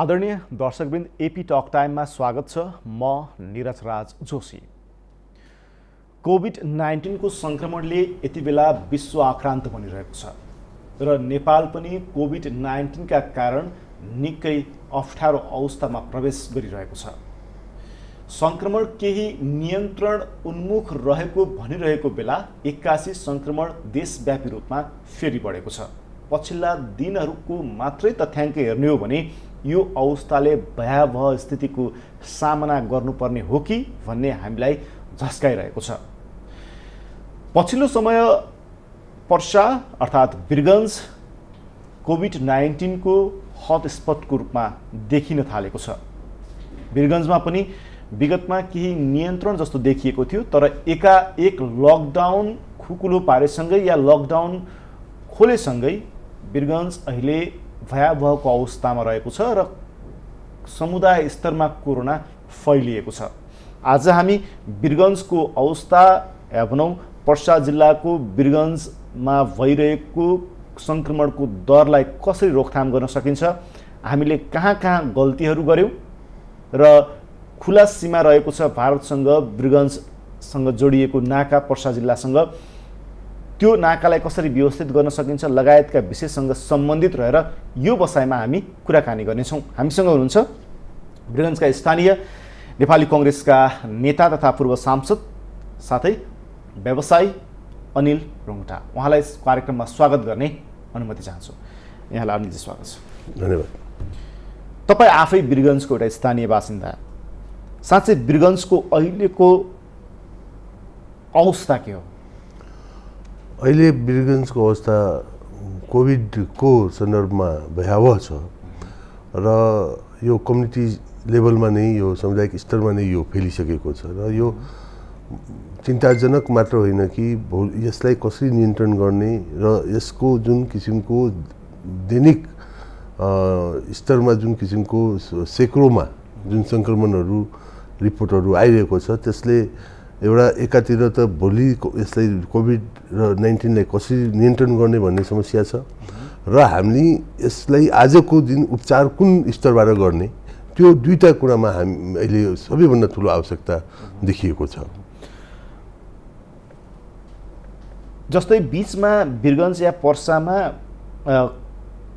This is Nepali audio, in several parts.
आदरणीय दर्शकवृन्द एपी टक टाइममा स्वागत छ म निरज राज जोशी कोभिड नाइन्टिनको सङ्क्रमणले यति बेला विश्व आक्रान्त बनिरहेको छ र नेपाल पनि कोभिड नाइन्टिनका कारण निकै अप्ठ्यारो अवस्थामा प्रवेश गरिरहेको छ सङ्क्रमण केही नियन्त्रण उन्मुख रहेको भनिरहेको बेला एक्कासी सङ्क्रमण देशव्यापी रूपमा फेरि बढेको छ पछिल्ला दिनहरूको मात्रै तथ्याङ्क हेर्ने हो भने यो अवस्थाले भयावह स्थितिको सामना गर्नुपर्ने हो कि भन्ने हामीलाई झस्काइरहेको छ पछिल्लो समय पर्सा अर्थात् बिरगन्ज कोभिड नाइन्टिनको हटस्पटको रूपमा देखिन थालेको छ बिरगन्जमा पनि विगतमा केही नियन्त्रण जस्तो देखिएको थियो तर एकाएक लकडाउन खुकुलो पारेसँगै या लकडाउन खोलेसँगै बिरगन्ज अहिले भयावहको अवस्थामा रहेको छ र समुदाय स्तरमा कोरोना फैलिएको छ आज हामी बिरगन्जको अवस्था या भनौँ पर्सा जिल्लाको बिरगन्जमा भइरहेको सङ्क्रमणको दरलाई कसरी रोकथाम गर्न सकिन्छ हामीले कहाँ कहाँ गल्तीहरू गऱ्यौँ र खुला सीमा रहेको छ भारतसँग बिरगन्जसँग जोडिएको नाका पर्सा जिल्लासँग त्यो नाकालाई कसरी व्यवस्थित गर्न सकिन्छ लगायतका विषयसँग सम्बन्धित रहेर यो बसाइमा हामी कुराकानी गर्नेछौँ हामीसँग हुनुहुन्छ वीरगन्जका स्थानीय नेपाली कङ्ग्रेसका नेता तथा पूर्व सांसद साथै व्यवसायी अनिल रोङटा उहाँलाई कार्यक्रममा स्वागत गर्ने अनुमति चाहन्छु यहाँलाई अनिलजी स्वागत छ धन्यवाद तपाईँ आफै बिरगन्जको एउटा स्थानीय बासिन्दा साँच्चै बिरगन्जको अहिलेको अवस्था के हो अहिले बिरगन्जको अवस्था कोभिडको सन्दर्भमा भयावह छ र यो कम्युनिटी लेभलमा नै यो सामुदायिक स्तरमा नै यो फैलिसकेको छ र यो चिन्ताजनक मात्र होइन कि यसलाई कसरी नियन्त्रण गर्ने र यसको जुन किसिमको दैनिक स्तरमा जुन किसिमको सेक्रोमा जुन सङ्क्रमणहरू रिपोर्टहरू आइरहेको छ त्यसले एउटा एकातिर त भोलि यसलाई कोभिड र नाइन्टिनलाई कसरी नियन्त्रण गर्ने भन्ने समस्या छ र हामीले यसलाई आजको दिन उपचार कुन स्तरबाट गर्ने त्यो दुईवटा कुरामा हामी अहिले सबैभन्दा ठुलो आवश्यकता देखिएको छ जस्तै बिचमा बिरगन्ज या पर्सामा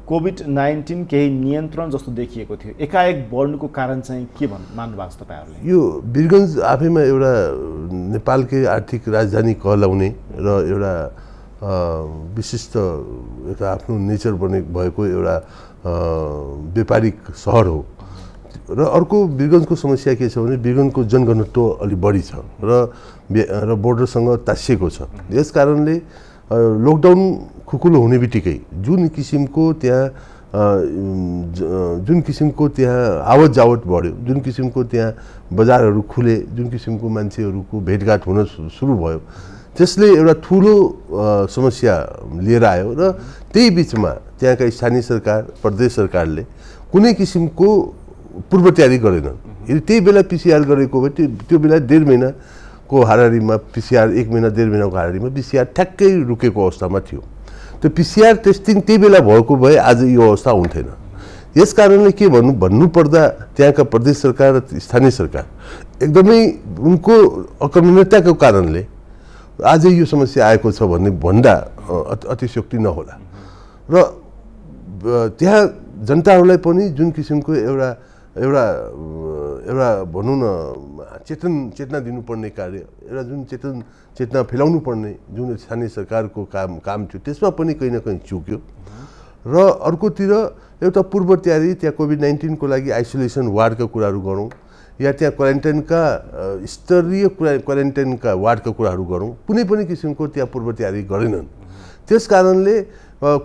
कोभिड नाइन्टिन केही नियन्त्रण जस्तो देखिएको थियो एकाएक बढ्नुको कारण चाहिँ के भन्नु मान्नु छ तपाईँहरूले यो वीरगन्ज आफैमा एउटा नेपालकै आर्थिक राजधानी कहलाउने र एउटा विशिष्ट एउटा आफ्नो नेचर बने भएको एउटा व्यापारिक सहर हो र अर्को वीरगन्जको समस्या के छ भने वीरगन्जको जनघनत्व अलिक बढी छ र र बोर्डरसँग तासिएको छ यस कारणले लकडाउन खुकुलो हुने बित्तिकै जुन किसिमको त्यहाँ जुन किसिमको त्यहाँ आवत जावत बढ्यो जुन किसिमको त्यहाँ बजारहरू खुले जुन किसिमको मान्छेहरूको भेटघाट हुन सुरु भयो त्यसले एउटा ठुलो समस्या लिएर आयो र त्यही बिचमा त्यहाँका स्थानीय सरकार प्रदेश सरकारले कुनै किसिमको पूर्व तयारी गरेन यदि त्यही बेला पिसिआर गरेको भए त्यो त्यो बेला डेढ महिना को हारिमा पिसिआर एक महिना डेढ महिनाको हारिमा पिसिआर ठ्याक्कै रुकेको अवस्थामा थियो त्यो पिसिआर टेस्टिङ त्यही बेला भएको भए आज यो अवस्था हुन्थेन यस कारणले के भन्नु भन्नुपर्दा त्यहाँका प्रदेश सरकार र स्थानीय सरकार एकदमै उनको अकमताको कारणले आज यो समस्या आएको छ भन्ने भन्दा अतिशोक्ति नहोला र त्यहाँ जनताहरूलाई पनि जुन किसिमको एउटा एउटा एउटा भनौँ न चेतन चेतना दिनुपर्ने कार्य एउटा जुन चेतन चेतना फैलाउनु पर्ने जुन स्थानीय सरकारको काम काम थियो त्यसमा पनि कहीँ न कहीँ चुक्यो र अर्कोतिर एउटा पूर्व तयारी त्यहाँ कोभिड नाइन्टिनको लागि आइसोलेसन वार्डका कुराहरू गरौँ या त्यहाँ क्वारेन्टाइनका स्तरीय कुरा क्वारेन्टाइनका वार्डका कुराहरू गरौँ कुनै पनि किसिमको त्यहाँ पूर्व तयारी गरेनन् त्यस कारणले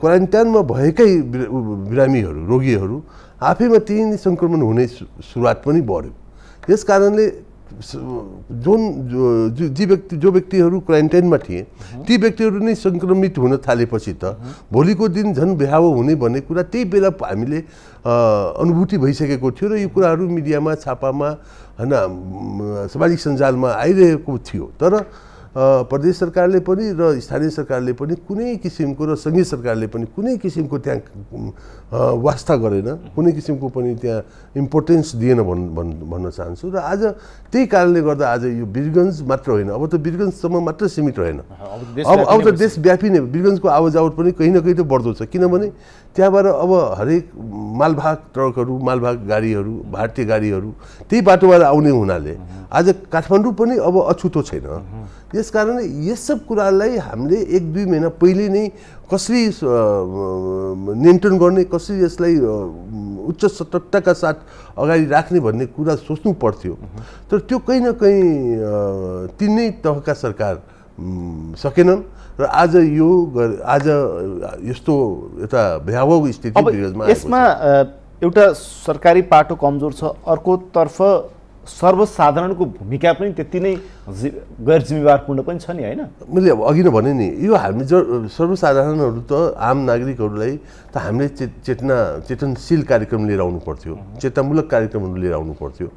क्वारेन्टाइनमा भएकै बिरामीहरू रोगीहरू आफैमा त्यही नै सङ्क्रमण हुने सुरुवात पनि बढ्यो यस कारणले जुन जी व्यक्ति जो व्यक्तिहरू क्वारेन्टाइनमा थिए ती व्यक्तिहरू नै सङ्क्रमित हुन थालेपछि त भोलिको दिन झन् भ्यावो हुने भन्ने कुरा त्यही बेला हामीले अनुभूति भइसकेको थियो र यो कुराहरू मिडियामा छापामा होइन सामाजिक सञ्जालमा आइरहेको थियो तर प्रदेश सरकारले पनि र स्थानीय सरकारले पनि कुनै किसिमको र सङ्घीय सरकारले पनि कुनै किसिमको त्यहाँ वास्ता गरेन कुनै किसिमको पनि त्यहाँ इम्पोर्टेन्स दिएन भन् भन् भन्न चाहन्छु र आज त्यही कारणले गर्दा आज यो वीरगन्ज मात्र होइन अब त वीरगन्जसम्म मात्र सीमित रहेन अब अब त देशव्यापी नै वीरगन्जको आवाजावट पनि कहीँ न कहीँ त बढ्दो छ किनभने त्यहाँबाट अब हरेक मालभाग ट्रकहरू मालभाग गाडीहरू भारतीय गाडीहरू त्यही बाटोबाट आउने हुनाले आज काठमाडौँ पनि अब अछुतो छैन यस कारण यस सब कुरालाई हामीले एक दुई महिना पहिले नै कसरी नियन्त्रण गर्ने कसरी यसलाई उच्च सतर्कताका साथ अगाडि राख्ने भन्ने कुरा सोच्नु पर्थ्यो तर त्यो कहीँ न कहीँ तिनै तहका सरकार सकेनन् र आज यो आज यस्तो एउटा भयावह स्थिति यसमा एउटा सरकारी पाटो कमजोर छ अर्कोतर्फ सर्वसाधारणको भूमिका पनि त्यति नै गैर जिम्मेवारपूर्ण पनि छ नि होइन मैले अब अघि नै भने नि यो हामी ज सर्वसाधारणहरू त आम नागरिकहरूलाई त हामीले चेत चेतना चेतनशील कार्यक्रम लिएर आउनु पर्थ्यो चेतनामूलक कार्यक्रमहरू लिएर आउनु पर्थ्यो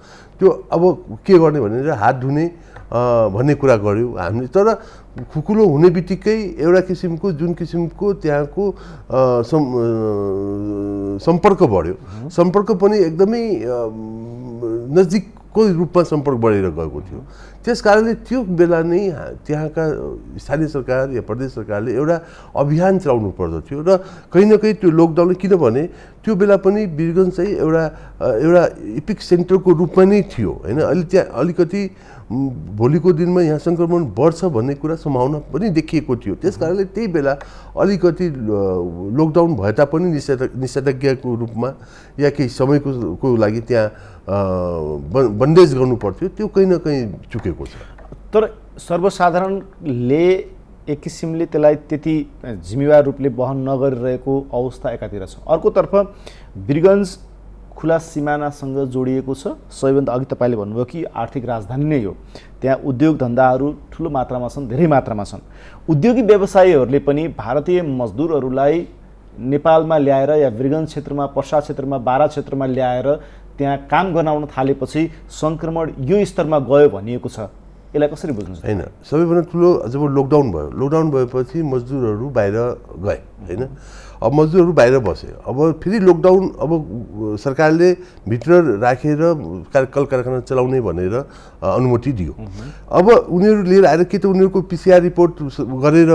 त्यो अब के गर्ने भनेर हात धुने भन्ने कुरा गऱ्यो हामीले तर खुकुलो हुने बित्तिकै एउटा किसिमको जुन किसिमको त्यहाँको सम्पर्क बढ्यो सम्पर्क पनि एकदमै नजिक को रूपमा सम्पर्क बढेर गएको थियो त्यस कारणले त्यो बेला नै त्यहाँका स्थानीय सरकार या प्रदेश सरकारले एउटा अभियान चलाउनु पर्दथ्यो र कहीँ न कहीँ त्यो लकडाउन किनभने त्यो बेला पनि वीरगन्ज चाहिँ एउटा एउटा इपिक सेन्टरको रूपमा नै थियो होइन अहिले त्यहाँ अलिकति भोलिको दिनमा यहाँ सङ्क्रमण बढ्छ भन्ने कुरा सम्भावना पनि देखिएको थियो त्यस कारणले त्यही बेला अलिकति लकडाउन भए तापनि निषेध निषेधाज्ञाको रूपमा या केही समयको को लागि त्यहाँ बन्देज गर्नु पर्थ्यो त्यो कहीँ न कहीँ चुकेको छ तर सर्वसाधारणले एक किसिमले त्यसलाई त्यति जिम्मेवार रूपले वहन नगरिरहेको अवस्था एकातिर छ अर्कोतर्फ बिरगन्ज खुला सिमानासँग जोडिएको छ सबैभन्दा अघि तपाईँले भन्नुभयो कि आर्थिक राजधानी नै हो त्यहाँ उद्योग धन्दाहरू ठुलो मात्रामा छन् धेरै मात्रामा छन् उद्योगी व्यवसायीहरूले पनि भारतीय मजदुरहरूलाई नेपालमा ल्याएर या वृगन क्षेत्रमा पर्सा क्षेत्रमा बारा क्षेत्रमा ल्याएर त्यहाँ काम गराउन थालेपछि सङ्क्रमण यो स्तरमा गयो भनिएको छ यसलाई कसरी बुझ्नु होइन सबैभन्दा ठुलो जब लकडाउन भयो लकडाउन भएपछि मजदुरहरू बाहिर गए होइन अब मजदुरहरू बाहिर बसे अब फेरि लकडाउन अब सरकारले भित्र राखेर रा, कल कारखाना चलाउने भनेर अनुमति दियो अब उनीहरू लिएर आएर कि त उनीहरूको पिसिआर रिपोर्ट गरेर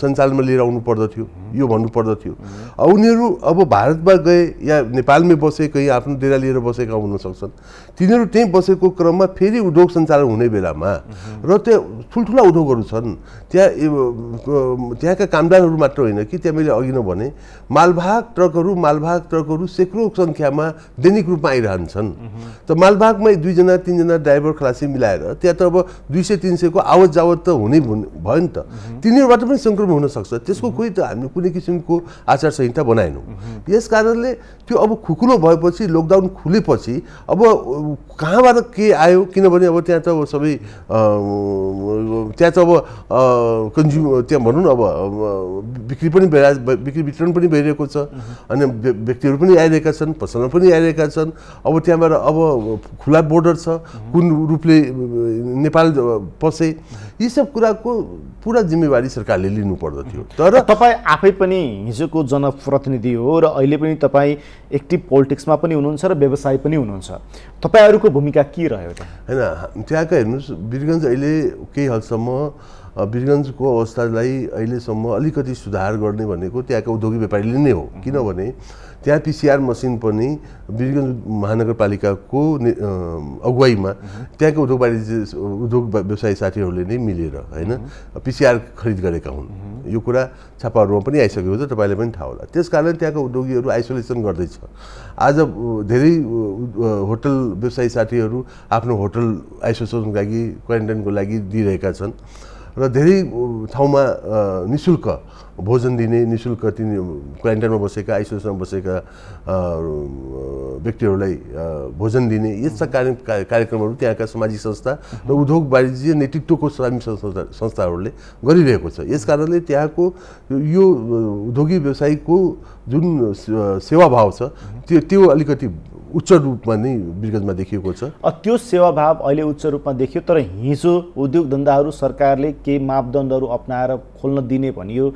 सञ्चालनमा लिएर आउनु पर्दथ्यो यो भन्नु पर्दथ्यो उनीहरू अब भारतमा गए या नेपालमै बसे कहीँ आफ्नो डेरा लिएर बसेका हुन सक्छन् तिनीहरू त्यहीँ बसेको क्रममा फेरि उद्योग सञ्चालन हुने बेलामा र त्यहाँ ठुल्ठुला उद्योगहरू छन् त्यहाँ त्यहाँका कामदारहरू मात्र होइन कि त्यहाँ मैले अघि नभने भने मालवाहक ट्रकहरू मालवाहक ट्रकहरू सेक्रो सङ्ख्यामा दैनिक रूपमा आइरहन्छन् त मालवाहकमै दुईजना तिनजना ड्राइभर खलासी मिलाएर त्यहाँ त अब दुई सय तिन सयको आवत जावत त हुने भयो नि त तिनीहरूबाट पनि सङ्क्रमण हुनसक्छ त्यसको कोही त हामी कुनै किसिमको आचार संहिता बनाएनौँ यस कारणले त्यो अब खुकुलो भएपछि लकडाउन खुलेपछि अब कहाँबाट के आयो किनभने अब त्यहाँ त अब सबै त्यहाँ त अब कन्ज्युम त्यहाँ भनौँ न अब बिक्री पनि बिक्री वितरण पनि भइरहेको छ अनि व्यक्तिहरू पनि आइरहेका छन् पसलमा पनि आइरहेका छन् अब त्यहाँबाट अब खुला बोर्डर छ कुन रूपले नेपाल पसे यी सब कुराको पुरा जिम्मेवारी सरकारले लिनु पर्दथ्यो तर तपाईँ आफै पनि हिजोको जनप्रतिनिधि हो र अहिले पनि तपाईँ एक्टिभ पोलिटिक्समा पनि हुनुहुन्छ र व्यवसाय पनि हुनुहुन्छ तपाईँहरूको भूमिका के रह्यो होइन त्यहाँका हेर्नुहोस् वीरगन्ज अहिले केही हदसम्म वीरगन्जको अवस्थालाई अहिलेसम्म अलिकति सुधार गर्ने भनेको त्यहाँको उद्योगिक व्यापारीले नै हो किनभने त्यहाँ पिसिआर मसिन पनि वीरगन्ज महानगरपालिकाको अगुवाईमा त्यहाँको वाणिज्य उद्योग व्यवसाय साथीहरूले नै मिलेर होइन पिसिआर खरिद गरेका हुन् यो कुरा छापाहरूमा पनि आइसकेको छ तपाईँले पनि थाहा होला त्यस कारण त्यहाँको उद्योगीहरू आइसोलेसन गर्दैछ आज धेरै होटल व्यवसायी साथीहरू आफ्नो होटल आइसोलेसनको लागि क्वारेन्टाइनको लागि दिइरहेका छन् र धेरै ठाउँमा नि शुल्क भोजन दिने नि शुल्क तिनी क्वारेन्टाइनमा बसेका आइसोलेसनमा बसेका व्यक्तिहरूलाई भोजन दिने यस्ता कार्य कार्यक्रमहरू त्यहाँका सामाजिक संस्था र उद्योग वाणिज्य नेतृत्वको श्रमिक संस्था संस्थाहरूले गरिरहेको छ यस कारणले त्यहाँको यो उद्योगी व्यवसायको जुन सेवाभाव छ त्यो त्यो अलिकति उच्च रूपमा नै बिरगजमा देखिएको छ त्यो सेवाभाव अहिले उच्च रूपमा देखियो तर हिजो उद्योग धन्दाहरू सरकारले केही मापदण्डहरू अप्नाएर खोल्न दिने भनियो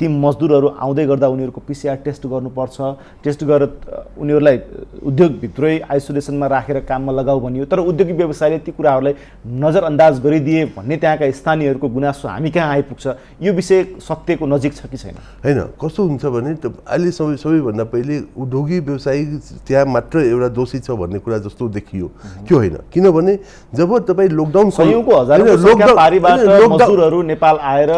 ती मजदुरहरू आउँदै गर्दा उनीहरूको पिसिआर टेस्ट गर्नुपर्छ टेस्ट गरेर उनीहरूलाई उद्योगभित्रै आइसोलेसनमा राखेर काममा लगाऊ भनियो तर उद्योगिक व्यवसायले ती कुराहरूलाई नजरअन्दाज गरिदिए भन्ने त्यहाँका स्थानीयहरूको गुनासो हामी कहाँ आइपुग्छ यो विषय सत्यको नजिक छ कि छैन होइन कस्तो हुन्छ भने अहिले सबै सबैभन्दा पहिले उद्योगिक व्यवसायी त्यहाँ मात्र एउटा दोषी छ भन्ने कुरा जस्तो देखियो त्यो होइन किनभने जब तपाईँ लकडाउन नेपाल आएर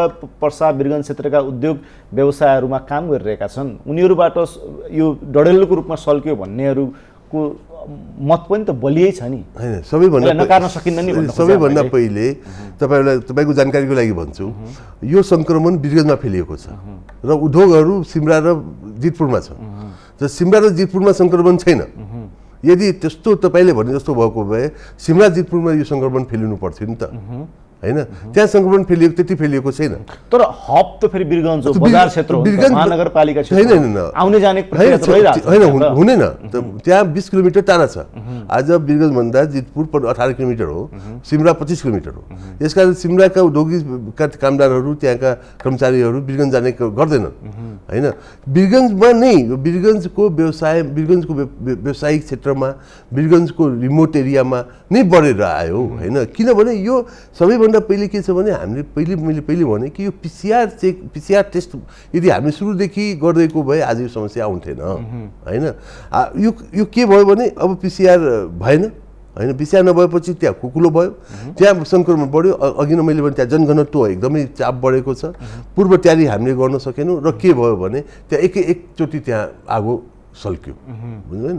पर्सा बिरगन क्षेत्रका उद्योग व्यवसायहरूमा काम गरिरहेका छन् उनीहरूबाट यो डडेलको रूपमा सल्क्यो भन्नेहरूको मत पनि त बलियै छ नि होइन सबैभन्दा नकार्न सकिन्न नि सबैभन्दा पहिले तपाईँलाई तपाईँको जानकारीको लागि भन्छु यो सङ्क्रमण बिरगन्जमा फैलिएको छ र उद्योगहरू सिमरा र जितपुरमा छ र सिमरा र जितपुरमा सङ्क्रमण छैन यदि त्यस्तो तपाईँले भने जस्तो भएको भए सिमराजितपुरमा यो सङ्क्रमण फैलिनु पर्थ्यो नि त होइन त्यहाँ सङ्क्रमण फैलिएको त्यति फैलिएको छैन तर हब त फेरि बजार क्षेत्र महानगरपालिका होइन आउने जाने होइन हुँदैन त्यहाँ बिस किलोमिटर टाढा छ आज भन्दा जितपुर अठार किलोमिटर हो सिमरा पच्चिस किलोमिटर हो यसकारण सिमराका डोगीका कामदारहरू त्यहाँका कर्मचारीहरू बिरगन्ज जाने गर्दैनन् होइन बिरगन्जमा नै बिरगन्जको व्यवसाय बिरगन्जको व्यवसायिक क्षेत्रमा बिरगन्जको रिमोट एरियामा नै बढेर आयो होइन किनभने यो सबैभन्दा पहिले के छ भने हामीले पहिले मैले पहिले भने कि यो पिसिआर चेक पिसिआर टेस्ट यदि हामी सुरुदेखि गरिदिएको भए आज यो समस्या आउँथेन होइन यो यो के भयो भने अब पिसिआर भएन होइन पिसिआर नभएपछि त्यहाँ कुकुलो भयो त्यहाँ सङ्क्रमण बढ्यो अघि नै मैले भने त्यहाँ जनघनत्व एकदमै चाप बढेको छ पूर्व तयारी हामीले गर्न सकेनौँ र के भयो भने त्यहाँ एकै एकचोटि त्यहाँ आगो सल्क्यो बुझ्नु होइन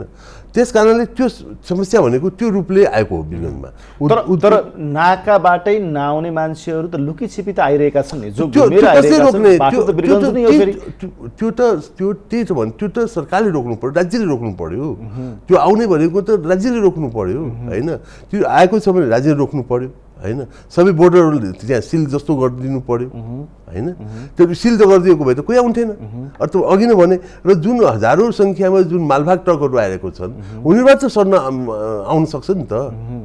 त्यस कारणले त्यो समस्या भनेको त्यो रूपले आएको हो बिलनमा तर तर नाकाबाटै नआउने मान्छेहरू त लुकी छिपी त आइरहेका छन् रोक्ने त्यो त त्यो त्यही छ भने त्यो त सरकारले रोक्नु पर्यो राज्यले रोक्नु पर्यो त्यो आउने भनेको त राज्यले रोक्नु पर्यो होइन त्यो आएको छ भने राज्यले रोक्नु पर्यो होइन सबै बोर्डरहरू त्यहाँ सिल जस्तो गरिदिनु पऱ्यो होइन त्यो सिल त गरिदिएको भए त कोही आउँथेन अर्थ अघि नै भने र जुन हजारौँ सङ्ख्यामा जुन मालभाग ट्रकहरू आइरहेको छन् उनीहरूबाट त सर्न आउन सक्छ नि त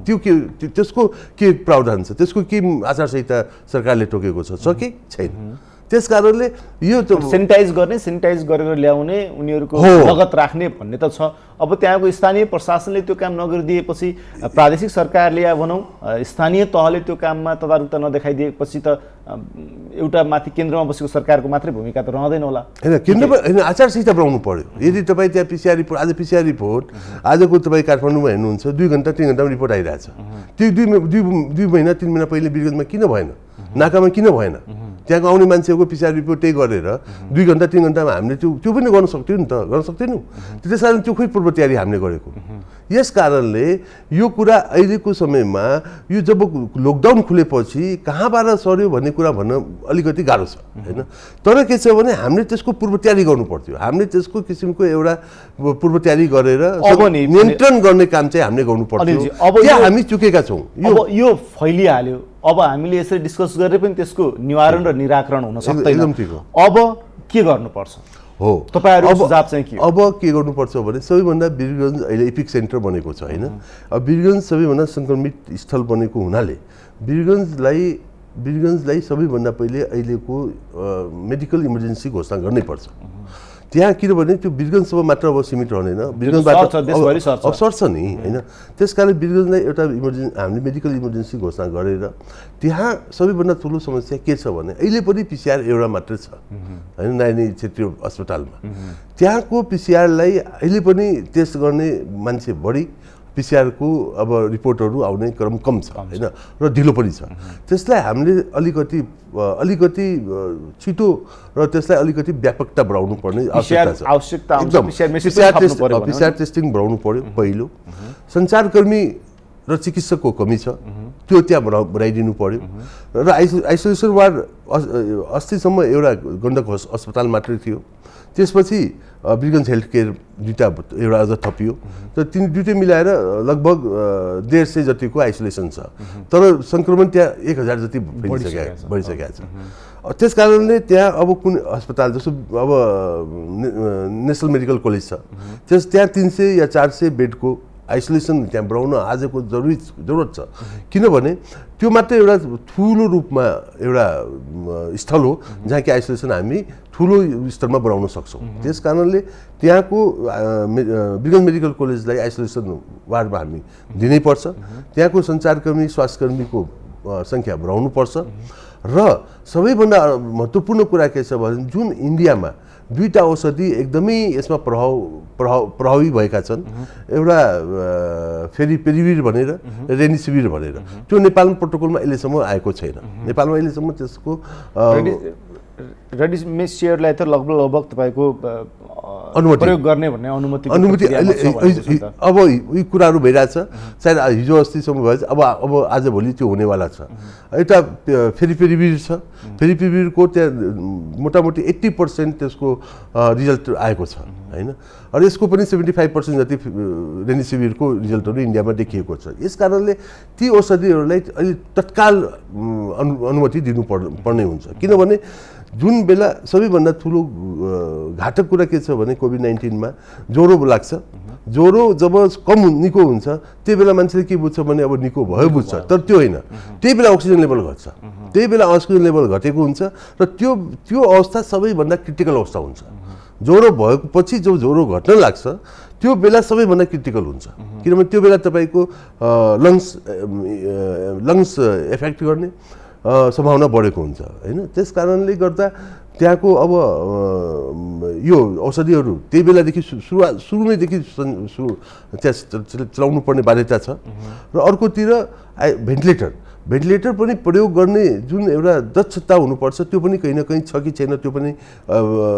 त्यो के त्यसको के प्रावधान छ त्यसको के आचार संहिता सरकारले टोकेको छ कि छैन त्यस कारणले यो त सेनिटाइज गर्ने सेनिटाइज गरेर ल्याउने उनीहरूको लगत राख्ने भन्ने त छ अब त्यहाँको स्थानीय प्रशासनले त्यो काम नगरिदिएपछि प्रादेशिक सरकारले या भनौँ स्थानीय तहले त्यो काममा तदारुकता नदेखाइदिएपछि त एउटा माथि केन्द्रमा बसेको सरकारको मात्रै भूमिका त रहँदैन होला होइन केन्द्रमा होइन आचार संहिता बनाउनु पऱ्यो यदि तपाईँ त्यहाँ पिसिआर रिपोर्ट आज पिसिआर रिपोर्ट आजको तपाईँ काठमाडौँमा हेर्नुहुन्छ दुई घन्टा तिन घन्टामा रिपोर्ट आइरहेछ त्यो दुई दुई दुई महिना तिन महिना पहिले विगतमा किन भएन नाकामा किन भएन त्यहाँको आउने मान्छेहरूको पिसिआर रिपोर्ट त्यही गरेर दुई घन्टा तिन घन्टामा हामीले त्यो त्यो पनि गर्न सक्थ्यौँ नि त गर्न सक्थेनौँ त्यस कारण त्यो खोइ पूर्व तयारी हामीले गरेको यस कारणले यो कुरा अहिलेको समयमा यो जब लकडाउन खुलेपछि कहाँबाट सर्यो भन्ने कुरा भन्न अलिकति गाह्रो छ होइन तर के छ भने हामीले त्यसको पूर्व तयारी गर्नु पर्थ्यो हामीले त्यसको किसिमको एउटा पूर्व तयारी गरेर नियन्त्रण गर्ने काम चाहिँ हामीले गर्नु पर्थ्यो अब हामी चुकेका छौँ यो फैलिहाल्यो अब हामीले यसरी डिस्कस गरे पनि त्यसको निवारण र निराकरण हुन सक्दैन अब के गर्नुपर्छ हो तपाईँहरू सुझाव चाहिँ के अब के गर्नुपर्छ भने सबैभन्दा वीरगञ्ज अहिले इपिक सेन्टर बनेको छ होइन अब वीरगञ्ज सबैभन्दा सङ्क्रमित स्थल बनेको हुनाले वीरगञ्जलाई वीरगञ्जलाई सबैभन्दा पहिले अहिलेको मेडिकल इमर्जेन्सी घोषणा गर्नैपर्छ त्यहाँ किनभने त्यो बिरगन्जसम्म मात्र अब सीमित रहँदैन बिरगन्जबाट अवसर छ नि होइन त्यस कारण बिरगन्जलाई एउटा इमर्जेन्सी हामीले मेडिकल इमर्जेन्सी घोषणा गरेर त्यहाँ सबैभन्दा ठुलो समस्या के छ भने अहिले पनि पिसिआर एउटा मात्रै छ होइन नानी क्षेत्रीय अस्पतालमा त्यहाँको पिसिआरलाई अहिले पनि टेस्ट गर्ने मान्छे बढी पिसिआरको अब रिपोर्टहरू आउने क्रम कम छ होइन र ढिलो पनि छ त्यसलाई हामीले अलिकति अलिकति छिटो र त्यसलाई अलिकति व्यापकता बढाउनु पर्ने आवश्यकता छ पिसिआर टेस्टिङ बढाउनु पर्यो पहिलो सञ्चारकर्मी र चिकित्सकको कमी छ त्यो त्यहाँ बढा बढाइदिनु पर्यो र आइसो आइसोलेसन वार्ड अस्तिसम्म एउटा गण्डक अस्पताल मात्रै थियो त्यसपछि बिरगन्ज हेल्थ केयर दुइटा एउटा अझ थपियो तर तिनी दुइटै मिलाएर लगभग डेढ सय जतिको आइसोलेसन छ तर सङ्क्रमण त्यहाँ एक हजार जति बढिसकेको छ त्यस कारणले त्यहाँ अब कुन अस्पताल जस्तो अब नेसनल मेडिकल कलेज छ त्यस त्यहाँ तिन सय या चार सय बेडको आइसोलेसन त्यहाँ बढाउन आजको जरुरी जरुरत छ किनभने त्यो मात्रै एउटा ठुलो रूपमा एउटा स्थल हो जहाँ कि आइसोलेसन हामी ठुलो स्तरमा बढाउन सक्छौँ त्यस कारणले त्यहाँको विगन मेडिकल कलेजलाई आइसोलेसन वार्डमा हामी दिनैपर्छ त्यहाँको सञ्चारकर्मी स्वास्थ्यकर्मीको सङ्ख्या बढाउनुपर्छ र सबैभन्दा महत्त्वपूर्ण कुरा के छ भने जुन इन्डियामा दुईवटा औषधि एकदमै यसमा प्रभाव प्रभाव प्रभावी भएका छन् एउटा फेरि पेरिभिर भनेर रेनिसिभिर भनेर त्यो नेपालमा प्रोटोकलमा अहिलेसम्म आएको छैन नेपालमा अहिलेसम्म त्यसको रेडिमेड सेयरलाई त लगभग लगभग तपाईँको अनुमति प्रयोग गर्ने भन्ने अनुमति अनुमति अहिले अब यी कुराहरू भइरहेछ सायद हिजो अस्तिसम्म भए अब अब आजभोलि त्यो हुनेवाला छ एउटा फेरि फेरिबिर छ फेरि फेरिबिरको त्यहाँ मोटामोटी एट्टी पर्सेन्ट त्यसको रिजल्ट आएको छ होइन र यसको पनि सेभेन्टी फाइभ पर्सेन्ट जति रेनिसिभिरको रिजल्टहरू इन्डियामा देखिएको छ यस कारणले ती औषधिहरूलाई अहिले तत्काल अनु अनुमति दिनु पर्ने हुन्छ किनभने जुन बेला सबैभन्दा ठुलो घातक कुरा के छ भने कोभिड नाइन्टिनमा ज्वरो लाग्छ ज्वरो जब कम निको हुन्छ त्यही बेला मान्छेले के बुझ्छ भने अब निको भयो बुझ्छ तर त्यो होइन त्यही बेला अक्सिजन लेभल घट्छ त्यही बेला अक्सिजन लेभल घटेको हुन्छ र त्यो त्यो अवस्था सबैभन्दा क्रिटिकल अवस्था हुन्छ ज्वरो भएको पछि जो ज्वरो घट्न लाग्छ त्यो बेला सबैभन्दा क्रिटिकल हुन्छ किनभने त्यो बेला तपाईँको लङ्स लङ्स एफेक्ट गर्ने सम्भावना बढेको हुन्छ होइन त्यस कारणले गर्दा त्यहाँको अब यो औषधिहरू त्यही बेलादेखि सुरुवा सुरुमैदेखि त्यहाँ चलाउनु पर्ने बाध्यता छ र अर्कोतिर आई भेन्टिलेटर भेन्टिलेटर पनि प्रयोग गर्ने जुन एउटा दक्षता हुनुपर्छ त्यो पनि कहीँ न कहीँ छ कि छैन त्यो पनि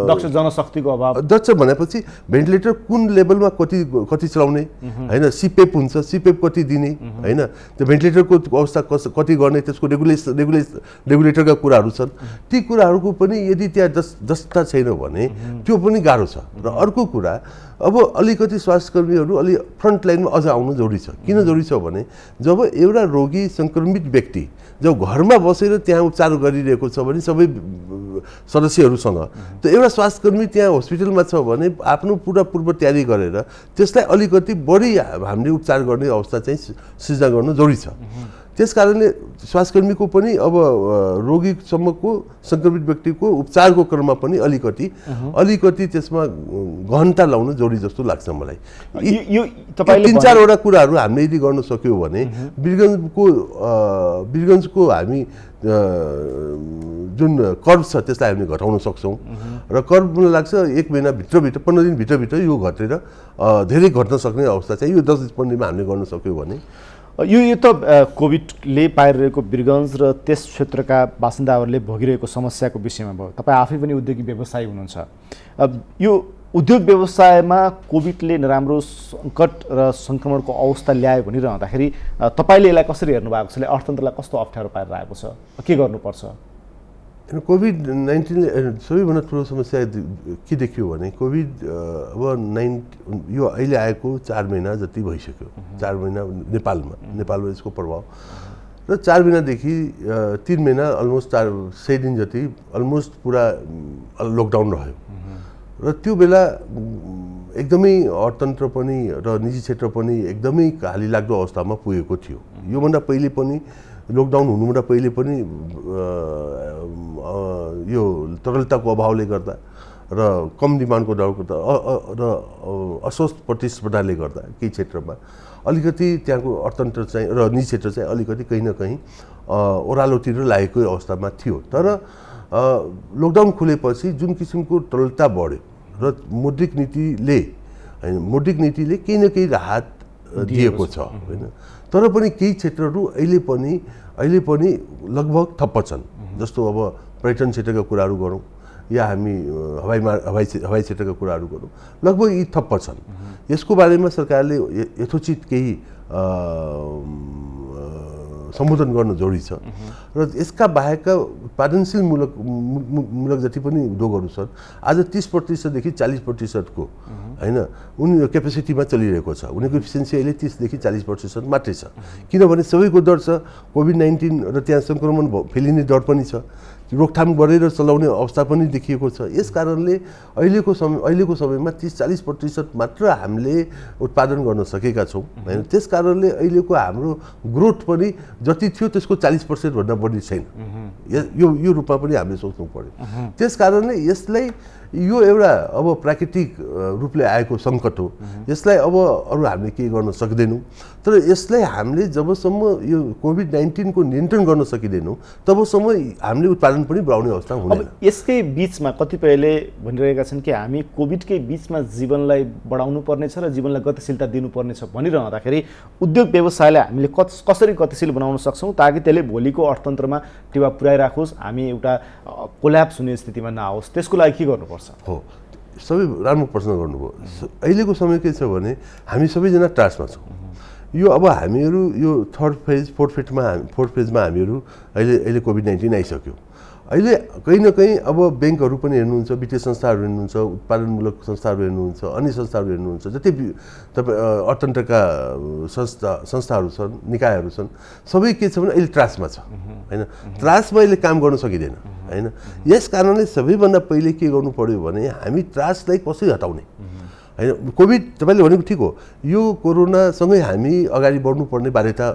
दक्ष जनशक्तिको अभाव दक्ष भनेपछि भेन्टिलेटर कुन लेभलमा कति कति चलाउने होइन सिपेप हुन्छ सिपेप कति दिने होइन त्यो भेन्टिलेटरको अवस्था कस कति गर्ने त्यसको रेगुलेसन रेगुलेस रेगुलेटरका कुराहरू छन् ती कुराहरूको पनि यदि त्यहाँ दस दक्षता छैन भने त्यो पनि गाह्रो छ र अर्को कुरा अब अलिकति स्वास्थ्यकर्मीहरू अलि फ्रन्टलाइनमा अझ आउनु जरुरी छ किन जरुरी छ भने जब एउटा रोगी सङ्क्रमित व्यक्ति जब घरमा बसेर त्यहाँ उपचार गरिरहेको छ भने सबै सदस्यहरूसँग त एउटा स्वास्थ्यकर्मी त्यहाँ हस्पिटलमा छ भने आफ्नो पुरा पूर्व तयारी गरेर त्यसलाई अलिकति बढी हामीले उपचार गर्ने अवस्था चाहिँ सृजना गर्नु जरुरी छ त्यस कारणले स्वास्थ्यकर्मीको पनि अब रोगीसम्मको सङ्क्रमित व्यक्तिको उपचारको क्रममा पनि अलिकति अलिकति त्यसमा घन्टा लाउनु जरुरी जस्तो लाग्छ मलाई यो तिन चारवटा कुराहरू हामीले यदि गर्न सक्यौँ भने बिरगन्जको बिरगन्जको हामी जुन कर्व छ त्यसलाई हामीले घटाउन सक्छौँ र कर्व मलाई लाग्छ एक महिनाभित्रभित्र पन्ध्र दिनभित्रभित्र यो घटेर धेरै घट्न सक्ने अवस्था चाहिँ यो दस पन्ध्र दिनमा हामीले गर्न सक्यौँ भने यो यो त कोभिडले पारिरहेको वीरगन्ज र त्यस क्षेत्रका बासिन्दाहरूले भोगिरहेको समस्याको विषयमा भयो तपाईँ आफै पनि उद्योगी व्यवसायी हुनुहुन्छ यो उद्योग व्यवसायमा कोभिडले नराम्रो सङ्कट र सङ्क्रमणको अवस्था ल्यायो भनिरहँदाखेरि तपाईँले यसलाई कसरी हेर्नु भएको छ अर्थतन्त्रलाई कस्तो अप्ठ्यारो पारेर आएको छ के गर्नुपर्छ कोभिड नाइन्टिनले सबैभन्दा ठुलो समस्या के देखियो भने कोभिड अब नाइन्टिन यो अहिले आएको चार महिना जति भइसक्यो चार महिना नेपालमा नेपालमा यसको प्रभाव र चार महिनादेखि तिन महिना अलमोस्ट चार सय दिन जति अलमोस्ट पुरा लकडाउन रह्यो र त्यो बेला एकदमै अर्थतन्त्र पनि र निजी क्षेत्र पनि एकदमै खाली हालिलाग्दो अवस्थामा पुगेको थियो योभन्दा पहिले पनि लकडाउन हुनुभन्दा पहिले पनि यो तरलताको अभावले गर्दा र कम डिमान्डको गर्दा र अस्वस्थ प्रतिस्पर्धाले गर्दा केही क्षेत्रमा अलिकति त्यहाँको अर्थतन्त्र चाहिँ र निजी क्षेत्र चाहिँ अलिकति कहीँ न कहीँ ओह्रालोतिर लागेको अवस्थामा थियो तर लकडाउन खुलेपछि जुन किसिमको तरलता बढ्यो र मौद्रिक नीतिले होइन मौद्रिक नीतिले केही न केही राहत दिएको छ होइन तर पनि केही क्षेत्रहरू अहिले पनि अहिले पनि लगभग थप्प छन् जस्तो अब पर्यटन क्षेत्रका कुराहरू गरौँ या हामी हवाई हवाई हवाई क्षेत्रका कुराहरू गरौँ लगभग यी थप्प छन् यसको बारेमा सरकारले यथोचित केही सम्बोधन गर्न जरुरी छ र यसका बाहेकका उत्पादनशील मूलक मूलक जति पनि उद्योगहरू छन् आज तिस प्रतिशतदेखि चालिस प्रतिशतको होइन उनीहरू क्यापेसिटीमा चलिरहेको छ उनीहरूको इफिसियन्सी अहिले तिसदेखि चालिस प्रतिशत मात्रै छ किनभने सबैको डर छ कोभिड नाइन्टिन र त्यहाँ सङ्क्रमण फैलिने डर पनि छ रोकथाम गरेर चलाउने अवस्था पनि देखिएको छ यस कारणले अहिलेको समय अहिलेको समयमा तिस चालिस प्रतिशत मात्र हामीले उत्पादन गर्न सकेका छौँ होइन त्यस कारणले अहिलेको हाम्रो ग्रोथ पनि जति थियो त्यसको चालिस पर्सेन्टभन्दा बढी छैन यो यो रूपमा पनि हामीले सोच्नु पऱ्यो त्यस कारणले यसलाई यो एउटा अब प्राकृतिक रूपले आएको सङ्कट हो यसलाई अब अरू हामीले केही गर्न सक्दैनौँ तर यसलाई हामीले जबसम्म यो कोभिड नाइन्टिनको नियन्त्रण गर्न सकिँदैनौँ तबसम्म हामीले उत्पादन पनि बढाउने अवस्था हुँदैन यसकै बिचमा कतिपयले भनिरहेका छन् कि हामी कोभिडकै बिचमा जीवनलाई बढाउनु पर्नेछ र जीवनलाई गतिशीलता दिनुपर्नेछ भनिरहँदाखेरि उद्योग व्यवसायलाई हामीले कसरी गतिशील बनाउन सक्छौँ ताकि त्यसले भोलिको अर्थतन्त्रमा टेवा पुऱ्याइराखोस् हामी एउटा कोल्याप्स हुने स्थितिमा नआओस् त्यसको लागि के गर्नुपर्छ गर्नुपर्छ हो सबै राम्रो प्रश्न गर्नुभयो अहिलेको समय के छ भने हामी सबैजना ट्रासमा छौँ यो अब हामीहरू यो थर्ड फेज फोर्थ फेजमा फोर्थ फेजमा हामीहरू अहिले अहिले कोभिड नाइन्टिन आइसक्यो अहिले कहीँ न कहीँ अब ब्याङ्कहरू पनि हेर्नुहुन्छ वित्तीय संस्थाहरू हेर्नुहुन्छ उत्पादनमूलक संस्थाहरू हेर्नुहुन्छ अन्य संस्थाहरू हेर्नुहुन्छ जति तपाईँ अर्थतन्त्रका संस्था संस्थाहरू छन् निकायहरू छन् सबै के छ भने अहिले त्रासमा छ होइन त्रासमा अहिले काम गर्न सकिँदैन होइन यस कारणले सबैभन्दा पहिले के गर्नु पऱ्यो भने हामी त्रासलाई कसरी हटाउने होइन कोभिड तपाईँले भनेको ठिक हो यो कोरोनासँगै हामी अगाडि बढ्नुपर्ने बाध्यता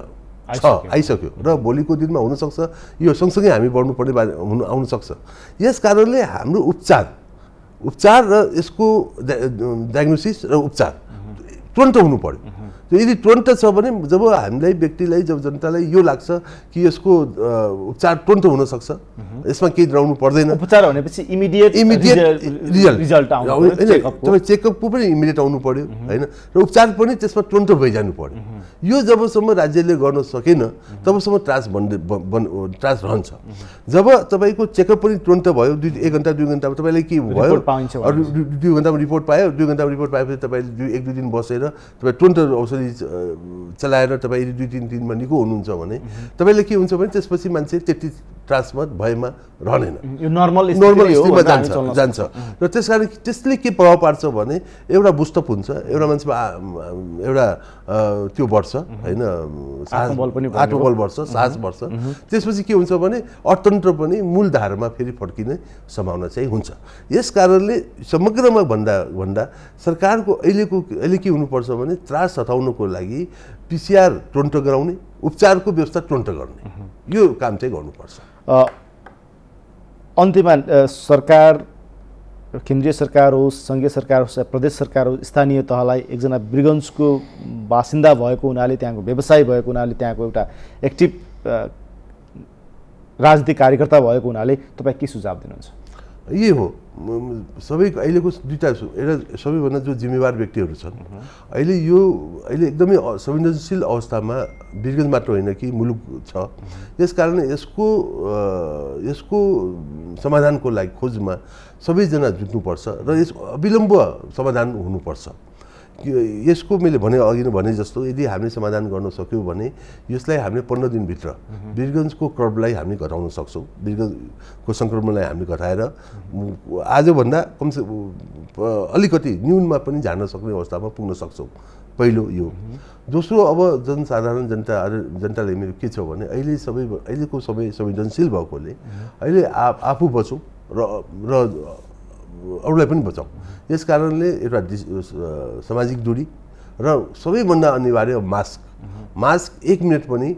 छ आइसक्यो र भोलिको दिनमा हुनसक्छ यो सँगसँगै हामी बढ्नुपर्ने बा हुनु आउनसक्छ यस कारणले हाम्रो उपचार उपचार र यसको डायग्नोसिस र उपचार तुरन्त हुनु पऱ्यो त्यो यदि तुरन्त छ भने जब हामीलाई व्यक्तिलाई जब जनतालाई यो लाग्छ कि यसको उपचार तुरन्त हुनसक्छ यसमा केही डराउनु पर्दैन उपचार भनेपछि इमिडिएट इमिडिएट रिजल्ट रिजल्ट तपाईँ चेकअपको पनि इमिडिएट आउनु पऱ्यो होइन र उपचार पनि त्यसमा तुरन्त भइजानु पऱ्यो यो जबसम्म राज्यले गर्न सकेन तबसम्म त्रास बन त्रास रहन्छ जब तपाईँको चेकअप पनि तुरन्त भयो दुई एक घन्टा दुई घन्टामा तपाईँलाई के भयो दुई घन्टामा रिपोर्ट पायो दुई घन्टामा रिपोर्ट पाएपछि तपाईँले दुई एक दुई दिन बसेर तपाईँ तुरन्त औषधि चलाएर तपाईँ दुई तिन दिनमा निको हुनुहुन्छ भने तपाईँले के हुन्छ भने त्यसपछि मान्छे त्यति त्रासमत भएमा रहनेन नर्मल स्थितिमा जान्छ जान्छ र त्यस कारण त्यसले के प्रभाव पार्छ भने एउटा बुस्टअप हुन्छ एउटा मान्छेमा एउटा त्यो बढ्छ होइन साहस आत्मबल बढ्छ साहस बढ्छ त्यसपछि के हुन्छ भने अर्थतन्त्र पनि मूलधारमा फेरि फर्किने सम्भावना चाहिँ हुन्छ यस कारणले समग्रमा भन्दा भन्दा सरकारको अहिलेको अहिले के हुनुपर्छ भने त्रास हटाउनको लागि पिसिआर टोन्टो गराउने उपचारको व्यवस्था टोन्टो गर्ने यो काम चाहिँ गर्नुपर्छ अन्त्यमा सरकार केन्द्रीय सरकार होस् सङ्घीय सरकार होस् प्रदेश सरकार होस् स्थानीय तहलाई एकजना ब्रिगन्सको बासिन्दा भएको हुनाले त्यहाँको व्यवसाय भएको हुनाले त्यहाँको एउटा एक्टिभ राजनीतिक कार्यकर्ता भएको हुनाले तपाईँ के सुझाव दिनुहुन्छ यही हो सबैको अहिलेको दुईवटा एउटा सबैभन्दा जो जिम्मेवार व्यक्तिहरू छन् अहिले यो अहिले एकदमै संवेदनशील अवस्थामा बिर्गेज मात्र होइन कि मुलुक छ यसकारण यसको यसको समाधानको लागि खोजमा सबैजना जुट्नुपर्छ र यस अविलम्ब समाधान हुनुपर्छ यसको मैले भने अघि नै भने जस्तो यदि हामीले समाधान गर्न सक्यौँ भने यसलाई हामीले पन्ध्र दिनभित्र बिरगन्जको क्रबलाई हामी घटाउन सक्छौँ बिरगन्जको सङ्क्रमणलाई हामीले घटाएर आजभन्दा कमसे अलिकति न्यूनमा पनि झार्न सक्ने अवस्थामा पुग्न सक्छौँ पहिलो यो दोस्रो अब जनसाधारण जनता जनताले मेरो के छ भने अहिले सबै अहिलेको सबै संवेदनशील भएकोले अहिले आफू बचौँ र र अरूलाई पनि बचाउँ यस कारणले एउटा सामाजिक दूरी र सबैभन्दा अनिवार्य मास्क मास्क एक मिनट पनि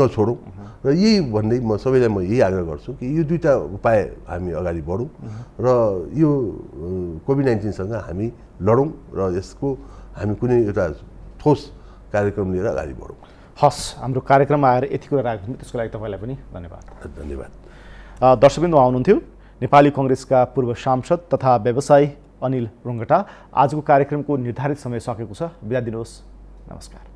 नछोडौँ र यही भन्दै म सबैलाई म यही आग्रह गर्छु कि यो दुईवटा उपाय हामी अगाडि बढौँ र यो कोभिड नाइन्टिनसँग हामी लडौँ र यसको हामी कुनै एउटा ठोस कार्यक्रम लिएर अगाडि बढौँ हस् हाम्रो कार्यक्रममा आएर यति कुरा राख्नु त्यसको लागि तपाईँलाई पनि धन्यवाद धन्यवाद दर्शकबिन्दु आउनुहुन्थ्यो नेपाली कङ्ग्रेसका पूर्व सांसद तथा व्यवसायी अनिल रुङ्गटा आजको कार्यक्रमको निर्धारित समय सकेको छ बिदा दिनुहोस् नमस्कार